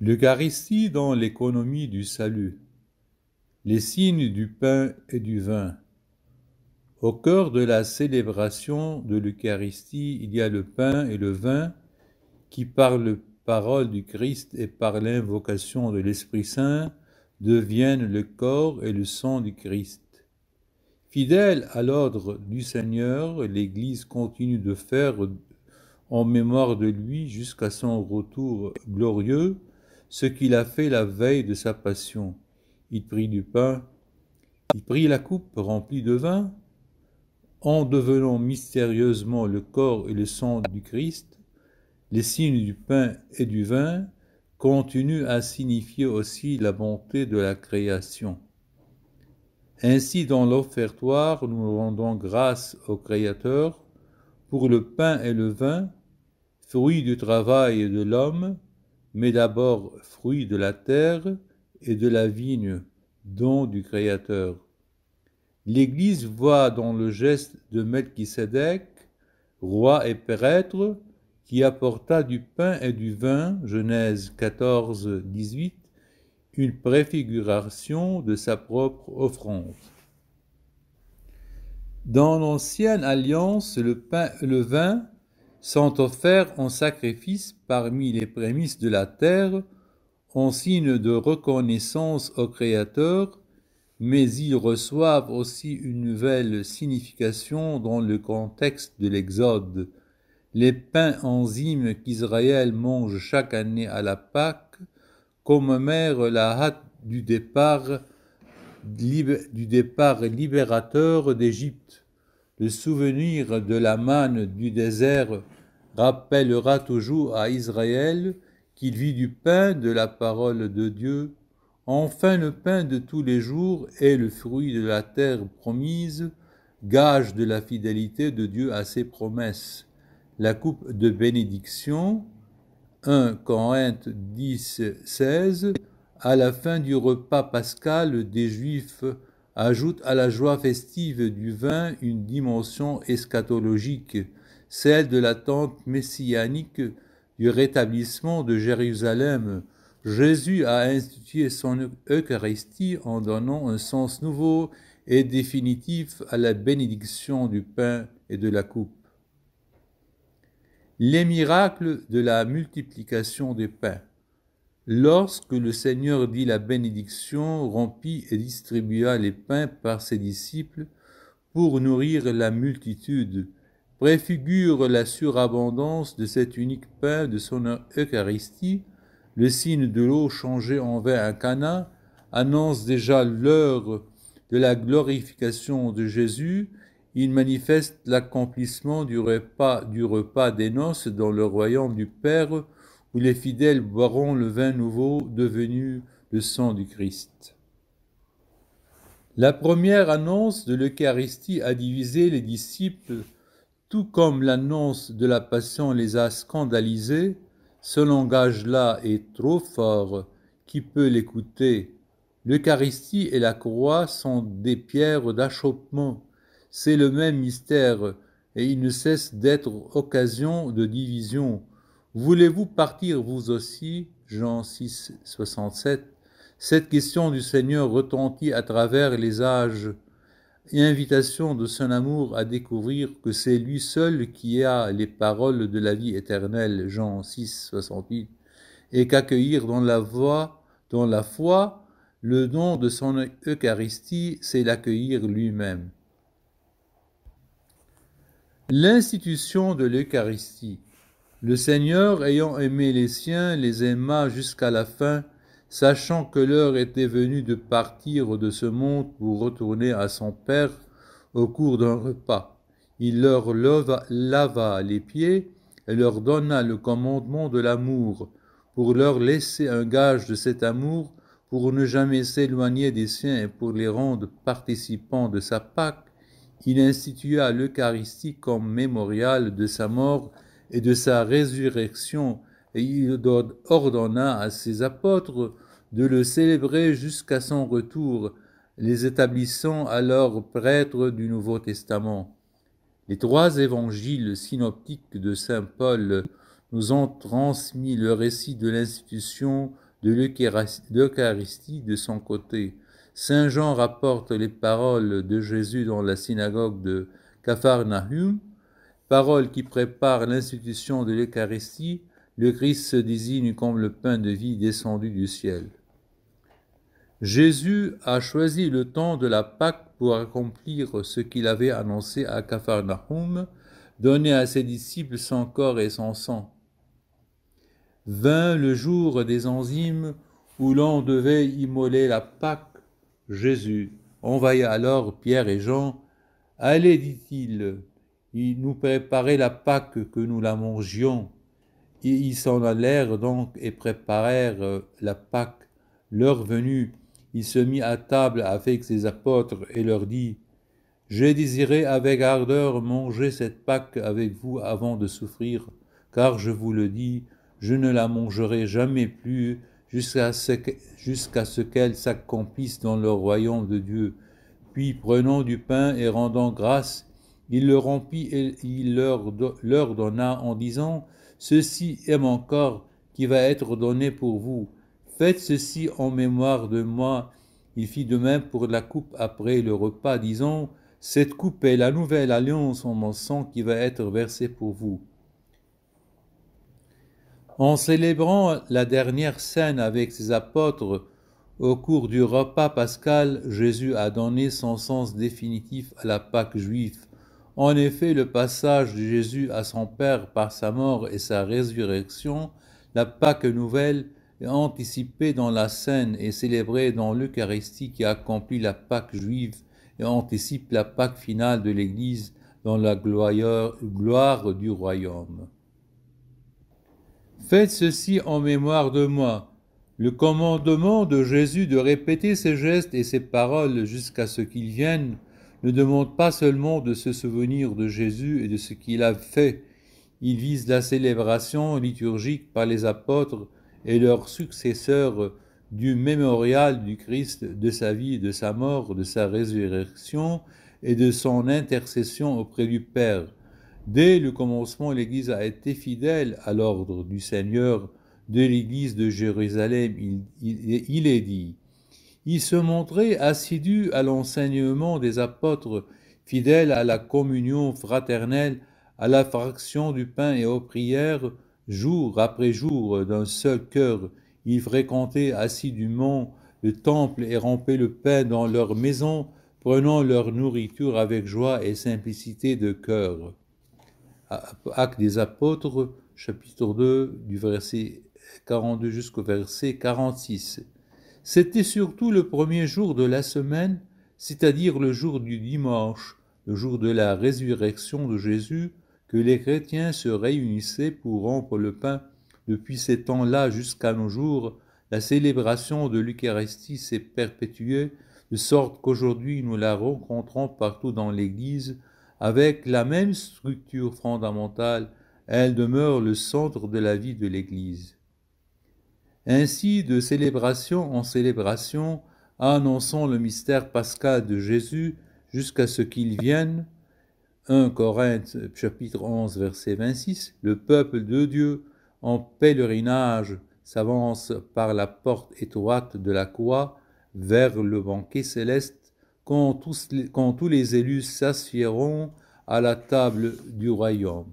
l'Eucharistie dans l'économie du salut, les signes du pain et du vin. Au cœur de la célébration de l'Eucharistie, il y a le pain et le vin qui, par la parole du Christ et par l'invocation de l'Esprit Saint, deviennent le corps et le sang du Christ. Fidèle à l'ordre du Seigneur, l'Église continue de faire en mémoire de lui jusqu'à son retour glorieux ce qu'il a fait la veille de sa passion. Il prit du pain, il prit la coupe remplie de vin, en devenant mystérieusement le corps et le sang du Christ, les signes du pain et du vin continuent à signifier aussi la bonté de la création. Ainsi, dans l'offertoire, nous rendons grâce au Créateur pour le pain et le vin, fruits du travail de l'homme, mais d'abord fruit de la terre et de la vigne, don du Créateur. L'Église voit dans le geste de Melchisedec, roi et prêtre, qui apporta du pain et du vin, Genèse 14, 18, une préfiguration de sa propre offrande. Dans l'ancienne alliance, le, pain, le vin sont offerts en sacrifice parmi les prémices de la terre en signe de reconnaissance au Créateur, mais ils reçoivent aussi une nouvelle signification dans le contexte de l'Exode. Les pains enzymes qu'Israël mange chaque année à la Pâque commémorent la hâte du départ, du départ libérateur d'Égypte, le souvenir de la manne du désert rappellera toujours à Israël qu'il vit du pain de la parole de Dieu. Enfin le pain de tous les jours est le fruit de la terre promise, gage de la fidélité de Dieu à ses promesses. La coupe de bénédiction, 1 Corinth 10, 16, à la fin du repas pascal des Juifs, ajoute à la joie festive du vin une dimension eschatologique celle de l'attente messianique du rétablissement de Jérusalem. Jésus a institué son Eucharistie en donnant un sens nouveau et définitif à la bénédiction du pain et de la coupe. Les miracles de la multiplication des pains. Lorsque le Seigneur dit la bénédiction, rompit et distribua les pains par ses disciples pour nourrir la multitude, préfigure la surabondance de cet unique pain de son Eucharistie, le signe de l'eau changée en vin à Cana annonce déjà l'heure de la glorification de Jésus, il manifeste l'accomplissement du repas, du repas des noces dans le royaume du Père, où les fidèles boiront le vin nouveau devenu le sang du Christ. La première annonce de l'Eucharistie a divisé les disciples tout comme l'annonce de la passion les a scandalisés, ce langage-là est trop fort, qui peut l'écouter L'Eucharistie et la croix sont des pierres d'achoppement, c'est le même mystère, et il ne cesse d'être occasion de division. Voulez-vous partir vous aussi Jean 6, 67. Cette question du Seigneur retentit à travers les âges et invitation de son amour à découvrir que c'est lui seul qui a les paroles de la vie éternelle, Jean 6, 68, et qu'accueillir dans la voix, dans la foi, le don de son Eucharistie, c'est l'accueillir lui-même. L'institution de l'Eucharistie. Le Seigneur, ayant aimé les siens, les aima jusqu'à la fin, sachant que l'heure était venue de partir de ce monde pour retourner à son père au cours d'un repas. Il leur lava les pieds et leur donna le commandement de l'amour, pour leur laisser un gage de cet amour, pour ne jamais s'éloigner des siens et pour les rendre participants de sa Pâque. Il institua l'Eucharistie comme mémorial de sa mort et de sa résurrection et il ordonna à ses apôtres de le célébrer jusqu'à son retour, les établissant alors prêtres du Nouveau Testament. Les trois évangiles synoptiques de Saint Paul nous ont transmis le récit de l'institution de l'Eucharistie de son côté. Saint Jean rapporte les paroles de Jésus dans la synagogue de Capharnaüm, paroles qui préparent l'institution de l'Eucharistie le Christ se désigne comme le pain de vie descendu du ciel. Jésus a choisi le temps de la Pâque pour accomplir ce qu'il avait annoncé à Capharnaüm, donner à ses disciples son corps et son sang. Vint le jour des enzymes où l'on devait immoler la Pâque. Jésus envoya alors Pierre et Jean. Allez, dit-il, il nous préparait la Pâque que nous la mangions. Ils s'en allèrent donc et préparèrent euh, la Pâque. Leur venue, il se mit à table avec ses apôtres et leur dit, J'ai désiré avec ardeur manger cette Pâque avec vous avant de souffrir, car je vous le dis, je ne la mangerai jamais plus jusqu'à ce, qu'elle s'accomplisse dans le royaume de Dieu. Puis prenant du pain et rendant grâce, il le rompit et il leur donna en disant, Ceci est mon corps qui va être donné pour vous. Faites ceci en mémoire de moi. Il fit de même pour la coupe après le repas, disant, Cette coupe est la nouvelle alliance en mon sang qui va être versée pour vous. En célébrant la dernière scène avec ses apôtres, au cours du repas pascal, Jésus a donné son sens définitif à la Pâque juive. En effet, le passage de Jésus à son Père par sa mort et sa résurrection, la Pâque nouvelle, est anticipée dans la scène et célébrée dans l'Eucharistie qui accomplit la Pâque juive et anticipe la Pâque finale de l'Église dans la gloire du royaume. Faites ceci en mémoire de moi. Le commandement de Jésus de répéter ses gestes et ses paroles jusqu'à ce qu'ils viennent ne demande pas seulement de se souvenir de Jésus et de ce qu'il a fait, il vise la célébration liturgique par les apôtres et leurs successeurs du mémorial du Christ, de sa vie, de sa mort, de sa résurrection et de son intercession auprès du Père. Dès le commencement, l'Église a été fidèle à l'ordre du Seigneur de l'Église de Jérusalem. Il, il est dit, ils se montrait assidu à l'enseignement des apôtres, fidèles à la communion fraternelle, à la fraction du pain et aux prières, jour après jour, d'un seul cœur. Ils fréquentait assidûment le temple et rompaient le pain dans leur maison, prenant leur nourriture avec joie et simplicité de cœur. Actes des apôtres, chapitre 2, du verset 42 jusqu'au verset 46. C'était surtout le premier jour de la semaine, c'est-à-dire le jour du dimanche, le jour de la résurrection de Jésus, que les chrétiens se réunissaient pour rompre le pain. Depuis ces temps-là jusqu'à nos jours, la célébration de l'Eucharistie s'est perpétuée, de sorte qu'aujourd'hui nous la rencontrons partout dans l'Église, avec la même structure fondamentale, elle demeure le centre de la vie de l'Église. Ainsi, de célébration en célébration, annonçant le mystère pascal de Jésus jusqu'à ce qu'il vienne. 1 Corinthiens chapitre 11 verset 26, le peuple de Dieu en pèlerinage s'avance par la porte étroite de la croix vers le banquet céleste quand tous les, quand tous les élus s'assieront à la table du royaume.